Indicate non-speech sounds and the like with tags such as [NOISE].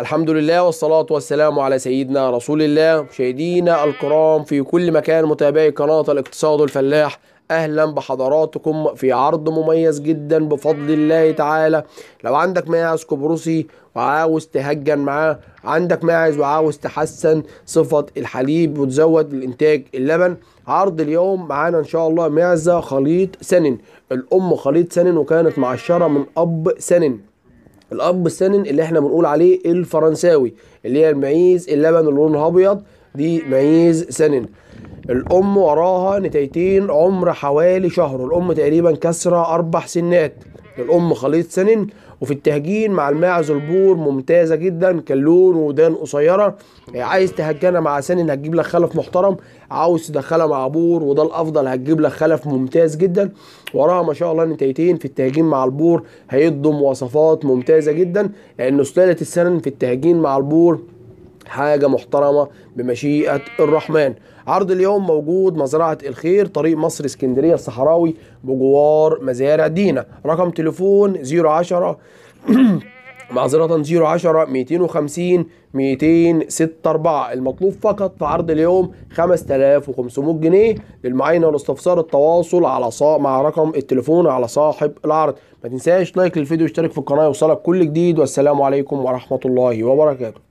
الحمد لله والصلاة والسلام على سيدنا رسول الله مشاهدينا الكرام في كل مكان متابعي قناة الاقتصاد الفلاح اهلا بحضراتكم في عرض مميز جدا بفضل الله تعالى لو عندك ماعز كبروسي وعاوز تهجن معاه عندك ماعز وعاوز تحسن صفة الحليب وتزود الانتاج اللبن عرض اليوم معانا ان شاء الله معزة خليط سنن الام خليط سنن وكانت معشرة من اب سنن الاب السنن اللي احنا بنقول عليه الفرنساوي اللي هي المعيز اللبن اللي لونها ابيض دي معيز سنن الام وراها نتايتين عمر حوالي شهر الام تقريبا كسرة اربع سنات للأم خليط سنن وفي التهجين مع الماعز البور ممتازة جدا لون ودان قصيرة إيه، عايز تهجنها مع سنن هتجيب لك خلف محترم عاوز تدخلها مع بور وده الأفضل هتجيب لك خلف ممتاز جدا وراها ما شاء الله نتايتين في التهجين مع البور هيضم وصفات ممتازة جدا لأن سلالة السنن في التهجين مع البور حاجة محترمة بمشيئة الرحمن عرض اليوم موجود مزرعة الخير طريق مصر اسكندرية الصحراوي بجوار مزارع دينا رقم تليفون 010 [CLEARS THROAT] معذرة 010 250 206 المطلوب فقط في عرض اليوم 5500 جنيه للمعاينة والاستفسار التواصل على صا... مع رقم التليفون على صاحب العرض ما تنساش لايك للفيديو واشترك في القناة يوصلك كل جديد والسلام عليكم ورحمة الله وبركاته